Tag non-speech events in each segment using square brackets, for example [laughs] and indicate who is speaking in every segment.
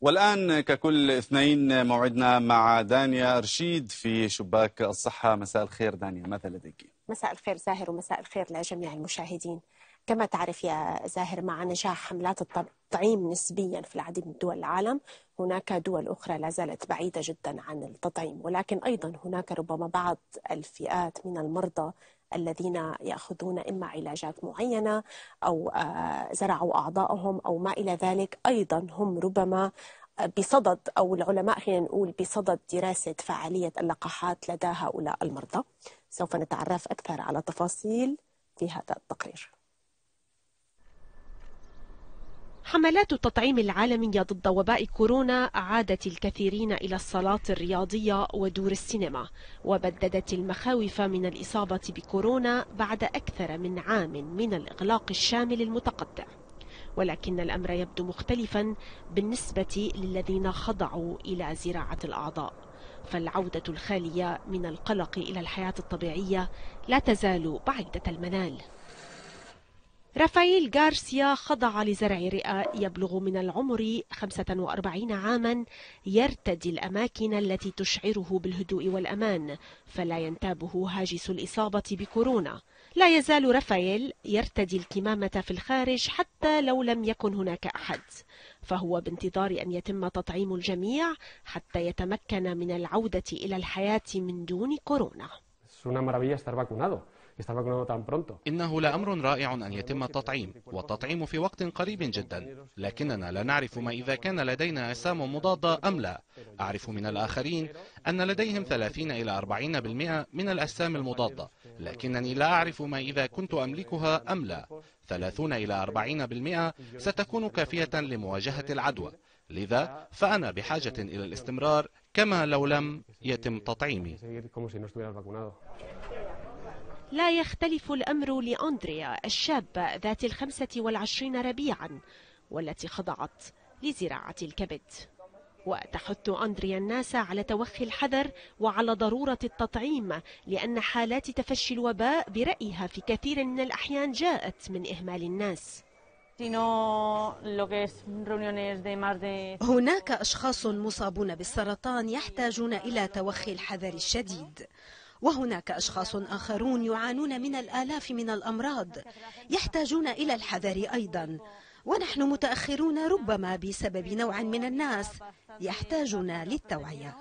Speaker 1: والآن ككل اثنين موعدنا مع دانيا رشيد في شباك الصحة مساء الخير دانيا ماذا لديك؟
Speaker 2: مساء الخير زاهر ومساء الخير لجميع المشاهدين كما تعرف يا زاهر مع نجاح حملات التطعيم نسبيا في العديد من دول العالم هناك دول أخرى لا زالت بعيدة جدا عن التطعيم ولكن أيضا هناك ربما بعض الفئات من المرضى الذين ياخذون اما علاجات معينه او آه، زرعوا اعضائهم او ما الى ذلك ايضا هم ربما آه، بصدد او العلماء خلينا نقول بصدد دراسه فعاليه اللقاحات لدى هؤلاء المرضى سوف نتعرف اكثر على تفاصيل في هذا التقرير حملات التطعيم العالمية ضد وباء كورونا عادت الكثيرين إلى الصلاة الرياضية ودور السينما وبددت المخاوف من الإصابة بكورونا بعد أكثر من عام من الإغلاق الشامل المتقطع ولكن الأمر يبدو مختلفا بالنسبة للذين خضعوا إلى زراعة الأعضاء فالعودة الخالية من القلق إلى الحياة الطبيعية لا تزال بعيدة المنال رافائيل غارسيا خضع لزرع رئة يبلغ من العمر 45 عاما يرتدي الأماكن التي تشعره بالهدوء والأمان فلا ينتابه هاجس الإصابة بكورونا لا يزال رافائيل يرتدي الكمامة في الخارج حتى لو لم يكن هناك أحد فهو بانتظار أن يتم تطعيم الجميع حتى يتمكن من العودة إلى الحياة من دون كورونا
Speaker 1: إنه لأمر رائع أن يتم التطعيم والتطعيم في وقت قريب جدا لكننا لا نعرف ما إذا كان لدينا أجسام مضادة أم لا أعرف من الآخرين أن لديهم 30 إلى 40% من الأجسام المضادة لكنني لا أعرف ما إذا كنت أملكها أم لا 30 إلى 40% ستكون كافية لمواجهة العدوى لذا فأنا بحاجة إلى الاستمرار كما لو لم يتم تطعيمي
Speaker 2: لا يختلف الأمر لأندريا الشابة ذات الخمسة والعشرين ربيعا والتي خضعت لزراعة الكبد وتحث أندريا الناس على توخي الحذر وعلى ضرورة التطعيم لأن حالات تفشي الوباء برأيها في كثير من الأحيان جاءت من إهمال الناس هناك أشخاص مصابون بالسرطان يحتاجون إلى توخي الحذر الشديد وهناك أشخاص آخرون يعانون من الآلاف من الأمراض يحتاجون إلى الحذر أيضا ونحن متأخرون ربما بسبب نوع من الناس يحتاجون للتوعية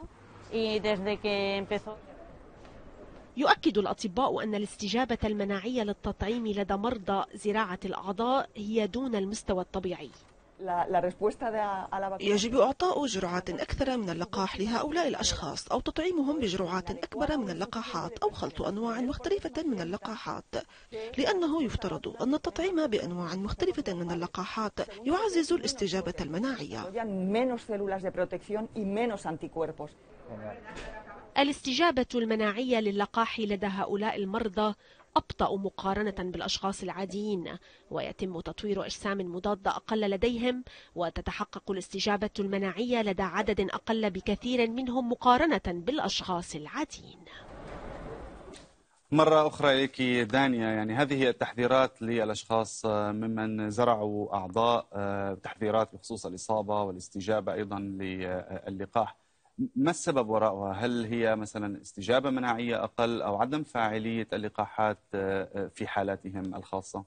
Speaker 2: يؤكد الأطباء أن الاستجابة المناعية للتطعيم لدى مرضى زراعة الأعضاء هي دون المستوى الطبيعي يجب إعطاء جرعات أكثر من اللقاح لهؤلاء الأشخاص أو تطعيمهم بجرعات يعني أكبر من اللقاحات أو خلط أنواع مختلفة من اللقاحات لأنه يفترض أن التطعيم بأنواع مختلفة من اللقاحات يعزز الاستجابة المناعية الاستجابة المناعية للقاح لدى هؤلاء المرضى أبطأ مقارنة بالأشخاص العاديين ويتم تطوير أجسام مضادة أقل لديهم وتتحقق الاستجابة المناعية لدى عدد أقل بكثير منهم مقارنة بالأشخاص العاديين
Speaker 1: مرة أخرى إليك دانيا يعني هذه التحذيرات للأشخاص آه، ممن زرعوا أعضاء آه، تحذيرات بخصوص الإصابة والاستجابة أيضا للقاح ما السبب وراءها؟ هل هي مثلا استجابة مناعية أقل أو عدم فاعلية اللقاحات آه، آه، في حالاتهم الخاصة؟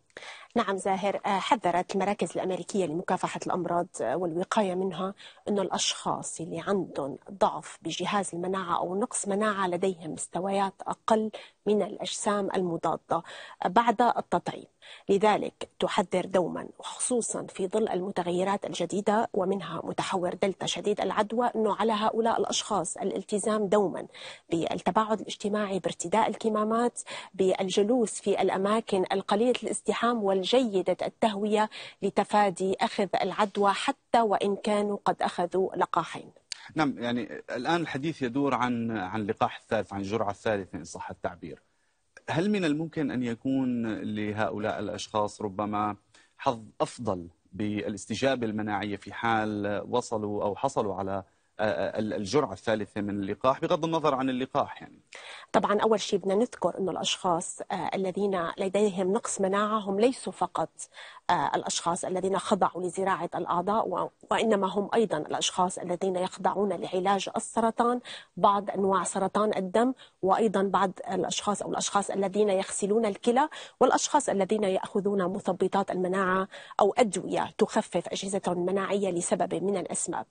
Speaker 2: نعم زاهر آه، حذرت المراكز الأمريكية لمكافحة الأمراض والوقاية منها انه الأشخاص اللي عندهم ضعف بجهاز المناعة أو نقص مناعة لديهم مستويات أقل من الأجسام المضادة بعد التطعيم لذلك تحذر دوما وخصوصا في ظل المتغيرات الجديدة ومنها متحور دلتا شديد العدوى أنه على هؤلاء الأشخاص الالتزام دوما بالتباعد الاجتماعي بارتداء الكمامات بالجلوس في الأماكن القليلة الازدحام والجيدة التهوية لتفادي أخذ العدوى حتى وإن كانوا قد أخذوا لقاحين
Speaker 1: نعم يعني الآن الحديث يدور عن عن اللقاح الثالث عن الجرعة الثالثة إن صح التعبير هل من الممكن أن يكون لهؤلاء الأشخاص ربما حظ أفضل بالاستجابة المناعية في حال وصلوا أو حصلوا على آه، آه، الجرعة الثالثة من اللقاح بغض النظر عن اللقاح يعني
Speaker 2: طبعا أول شيء بدنا نذكر انه الأشخاص آه، الذين لديهم نقص مناعة هم ليسوا فقط آه، الأشخاص الذين خضعوا لزراعة الأعضاء وإنما هم أيضا الأشخاص الذين يخضعون لعلاج السرطان بعض أنواع سرطان الدم وأيضا بعض الأشخاص أو الأشخاص الذين يغسلون الكلى والأشخاص الذين يأخذون مثبطات المناعة أو أدوية تخفف أجهزتهم المناعية لسبب من الأسباب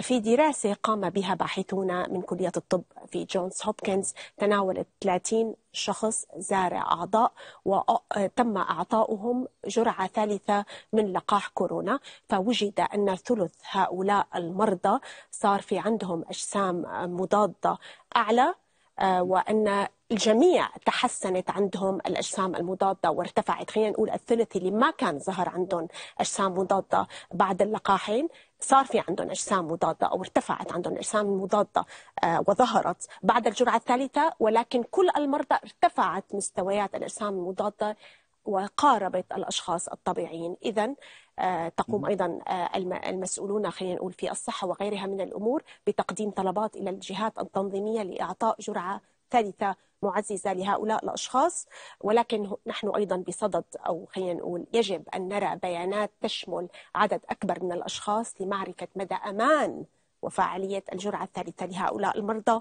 Speaker 2: في دراسة قام بها باحثون من كلية الطب في جونز هوبكنز تناولت 30 شخص زارع أعضاء وتم آه، أعطاؤهم جرعة ثالثة من لقاح كورونا فوجد أن ثلث هؤلاء المرضى صار في عندهم أجسام مضادة أعلى آه، وأن الجميع تحسنت عندهم الاجسام المضاده وارتفعت خلينا نقول الثلث اللي ما كان ظهر عندهم اجسام مضاده بعد اللقاحين صار في عندهم اجسام مضاده او ارتفعت عندهم اجسام مضاده آه، وظهرت بعد الجرعه الثالثه ولكن كل المرضى ارتفعت مستويات الاجسام المضاده وقاربت الاشخاص الطبيعيين اذا آه، تقوم ايضا آه، المسؤولون خلينا نقول في الصحه وغيرها من الامور بتقديم طلبات الى الجهات التنظيميه لاعطاء جرعه ثالثه معززة لهؤلاء الأشخاص ولكن نحن أيضا بصدد أو خلينا نقول يجب أن نرى بيانات تشمل عدد أكبر من الأشخاص لمعرفة مدى أمان وفعالية الجرعة الثالثة لهؤلاء المرضى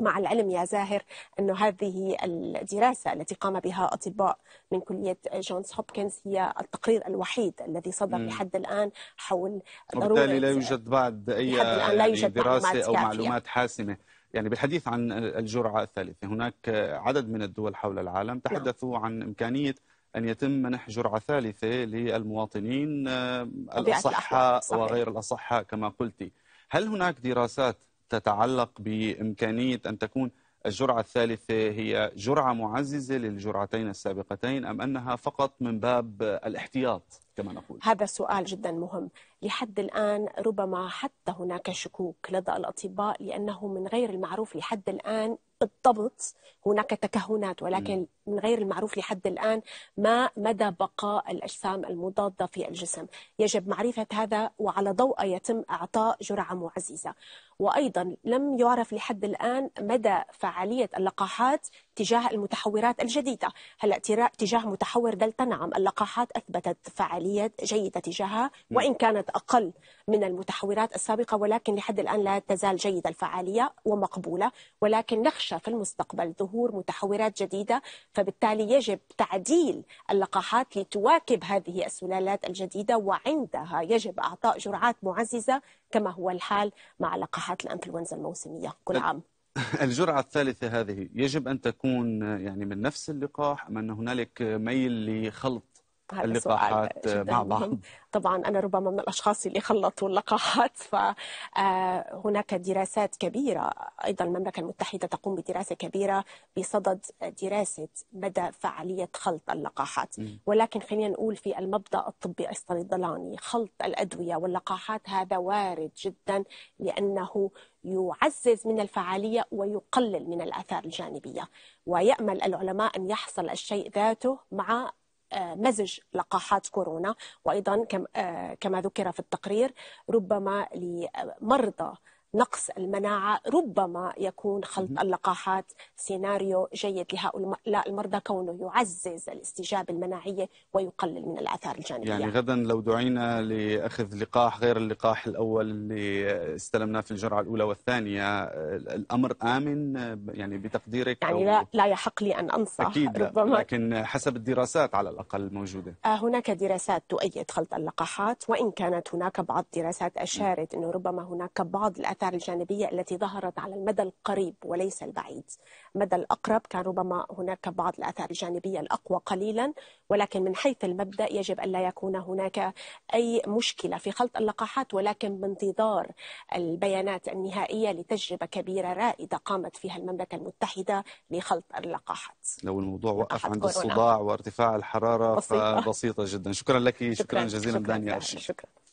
Speaker 2: مع العلم يا زاهر أن هذه الدراسة التي قام بها أطباء من كلية جونز هوبكنز هي التقرير الوحيد الذي صدر لحد الآن حول ضرورة وبالتالي لا
Speaker 1: يوجد بعد أي لا يعني يوجد دراسة أو معلومات حاسمة يعني بالحديث عن الجرعة الثالثة هناك عدد من الدول حول العالم نعم. تحدثوا عن إمكانية أن يتم منح جرعة ثالثة للمواطنين آه، الأصحاء وغير الأصحاء كما قلتي هل هناك دراسات تتعلق بإمكانية أن تكون الجرعة الثالثة هي جرعة معززة للجرعتين السابقتين أم أنها فقط من باب الاحتياط؟ كما نقول
Speaker 2: هذا سؤال جدا مهم لحد الآن ربما حتى هناك شكوك لدى الأطباء لأنه من غير المعروف لحد الآن بالضبط هناك تكهنات ولكن من غير المعروف لحد الآن ما مدى بقاء الأجسام المضادة في الجسم يجب معرفة هذا وعلى ضوء يتم إعطاء جرعة معززة وأيضا لم يعرف لحد الآن مدى فعالية اللقاحات تجاه المتحورات الجديدة هلا تجاه متحور دلتا نعم اللقاحات أثبتت فعالية جيدة تجاهها وإن كانت أقل من المتحورات السابقة ولكن لحد الآن لا تزال جيدة الفعالية ومقبولة ولكن نخشى نخشى في المستقبل ظهور متحورات جديدة فبالتالي يجب تعديل اللقاحات لتواكب هذه السلالات الجديدة وعندها يجب أعطاء جرعات معززة كما هو الحال مع لقاحات الإنفلونزا الموسمية كل أه،
Speaker 1: عام [laughs] الجرعة الثالثة هذه يجب أن تكون يعني من نفس اللقاح أم أن هنالك ميل لخلط
Speaker 2: اللقاحات
Speaker 1: مع بعض
Speaker 2: طبعا أنا ربما من الأشخاص اللي خلطوا اللقاحات فهناك آه، دراسات كبيرة أيضا المملكة المتحدة تقوم بدراسة كبيرة بصدد دراسة مدى فعالية خلط اللقاحات ولكن خلينا نقول في المبدأ الطبي الصيدلاني خلط الأدوية واللقاحات هذا وارد جدا لأنه يعزز من الفعالية ويقلل من الآثار الجانبية ويأمل العلماء أن يحصل الشيء ذاته مع آه، مزج لقاحات كورونا وايضا آه، كما ذكر في التقرير ربما لمرضى نقص المناعة ربما يكون خلط اللقاحات سيناريو جيد لهؤلاء المرضى كونه يعزز الاستجابة المناعية ويقلل من الآثار الجانبية يعني غدا
Speaker 1: لو دعينا لأخذ لقاح غير اللقاح الأول اللي استلمناه في الجرعة الأولى والثانية الأمر آمن يعني بتقديرك يعني لا,
Speaker 2: لا يحق لي أن أنصح أكيد ربما
Speaker 1: لكن حسب الدراسات على الأقل الموجودة
Speaker 2: آه، هناك دراسات تؤيد خلط اللقاحات وإن كانت هناك بعض دراسات أشارت أنه ربما هناك بعض الأثار الآثار الجانبية التي ظهرت على المدى القريب وليس البعيد المدى الأقرب كان ربما هناك بعض الآثار الجانبية الأقوى قليلا ولكن من حيث المبدأ يجب ألا يكون هناك أي مشكلة في خلط اللقاحات ولكن بانتظار البيانات النهائية لتجربة كبيرة رائدة قامت فيها المملكة المتحدة لخلط اللقاحات
Speaker 1: لو الموضوع وقف عند الصداع وارتفاع الحرارة بسيطة. فبسيطة جدا شكرا لك شكرا, شكرا جزيلا شكرا دانيا شكرا